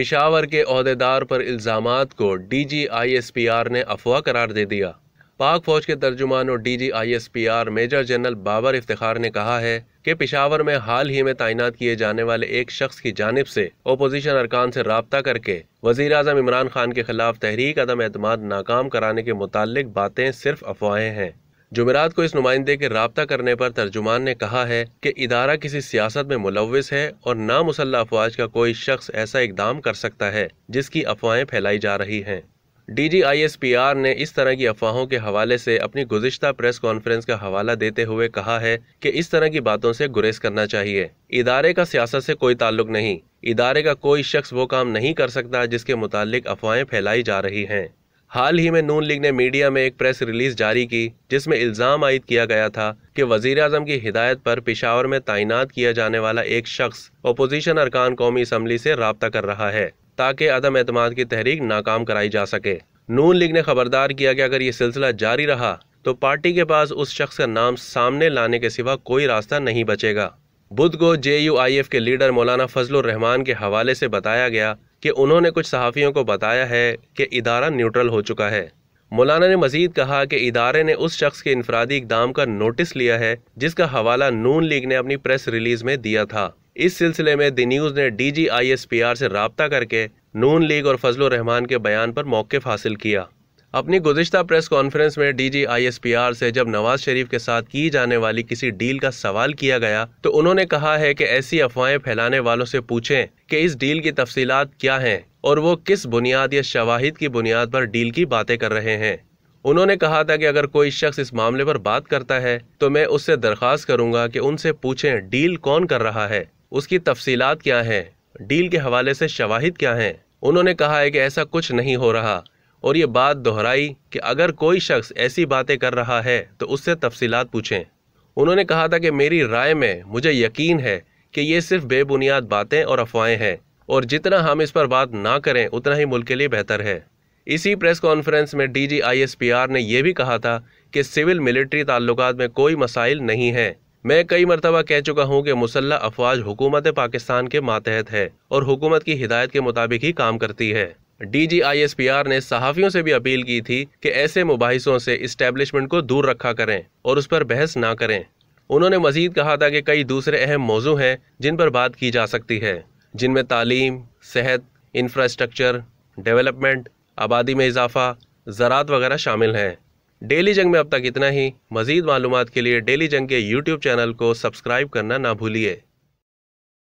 पिशावर के अहदेदार पर इल्ज़ाम को D G I S P R ने अफवाह करार दे दिया पाक फौज के तर्जुमान और D G I S P R major general Babar Iftikhar ने कहा है कि पिशावर में हाल ही में तैनात किए जाने वाले एक शख्स की जानब से अपोजिशन अरकान से रबता करके वजीर अजम इमरान खान के खिलाफ तहरीक अदम अहतम नाकाम कराने के मुतल बातें सिर्फ अफवाहें हैं जुमेरात को इस नुमाइंदे के रबता करने पर तर्जुमान ने कहा है कि इदारा किसी सियासत में मुलविस है और नामुसल्ला अफवाज का कोई शख्स ऐसा इकदाम कर सकता है जिसकी अफवाहें फैलाई जा रही हैं D G I S P R ने इस तरह की अफवाहों के हवाले से अपनी गुजशत प्रेस कॉन्फ्रेंस का हवाला देते हुए कहा है कि इस तरह की बातों से गुरेज करना चाहिए इदारे का सियासत से कोई ताल्लुक नहीं इदारे का कोई शख्स वो काम नहीं कर सकता जिसके मुतालिक अफवाहें फैलाई जा रही हैं हाल ही में नून लीग ने मीडिया में एक प्रेस रिलीज जारी की जिसमें इल्ज़ाम आयद किया गया था कि वजीर अजम की हिदायत पर पिशावर में तैनात किया जाने वाला एक शख्स अपोजिशन अरकान कौमी असम्बली से रबता कर रहा है ताकि अदम अतमाद की तहरीक नाकाम कराई जा सके नून लीग ने खबरदार किया कि अगर ये सिलसिला जारी रहा तो पार्टी के पास उस शख्स का नाम सामने लाने के सिवा कोई रास्ता नहीं बचेगा बुध को जे यू आई एफ के लीडर मौलाना फजलुर रहमान के हवाले से बताया गया कि उन्होंने कुछ सहाफ़ियों को बताया है कि इदारा न्यूट्रल हो चुका है मौलाना ने मजीद कहा कि इदारे ने उस शख्स के इनफरादी इकदाम का नोटिस लिया है जिसका हवाला नून लीग ने अपनी प्रेस रिलीज में दिया था इस सिलसिले में दी न्यूज़ ने D G I S P R से रबता करके नून लीग और फजल रहमान के बयान पर मौक़ हासिल किया अपनी गुजशत प्रेस कॉन्फ्रेंस में आर से जब नवाज शरीफ के साथ की जाने वाली किसी डील का सवाल किया गया तो उन्होंने कहा है कि ऐसी अफवाहें फैलाने वालों से पूछें कि इस डील की तफसीलात क्या हैं और वो किस बुनियाद या शवाहिद की बुनियाद पर डील की बातें कर रहे हैं उन्होंने कहा था कि अगर कोई शख्स इस मामले पर बात करता है तो मैं उससे दरख्वास्त करूंगा कि उनसे पूछें डील कौन कर रहा है उसकी तफसीलात क्या हैं डील के हवाले से शवाहिद क्या हैं उन्होंने कहा है कि ऐसा कुछ नहीं हो रहा और ये बात दोहराई कि अगर कोई शख्स ऐसी बातें कर रहा है तो उससे तफसीलात पूछें उन्होंने कहा था कि मेरी राय में मुझे यकीन है कि ये सिर्फ बेबुनियाद बातें और अफवाहें हैं और जितना हम इस पर बात ना करें उतना ही मुल्क के लिए बेहतर है इसी प्रेस कॉन्फ्रेंस में डी आर ने यह भी कहा था कि सिविल मिलिट्री ताल्लुक में कोई मसाइल नहीं है मैं कई मरतबा कह चुका हूँ कि मुसल्ह अफवाज हुकूमत पाकिस्तान के मातहत है और हुकूमत की हिदायत के मुताबिक ही काम करती है डीजीआईएसपीआर ने सहाफियों से भी अपील की थी कि ऐसे मुबाहिसों से इस्टेब्लिशमेंट को दूर रखा करें और उस पर बहस ना करें उन्होंने मजीद कहा था कि कई दूसरे अहम मौजू हैं जिन पर बात की जा सकती है जिनमें तालीम सेहत इंफ्रास्ट्रक्चर डेवलपमेंट आबादी में इजाफा ज़रात वगैरह शामिल हैं डेली जंग में अब तक इतना ही मज़ीद मालूम के लिए डेली जंग के यूट्यूब चैनल को सब्सक्राइब करना ना भूलिए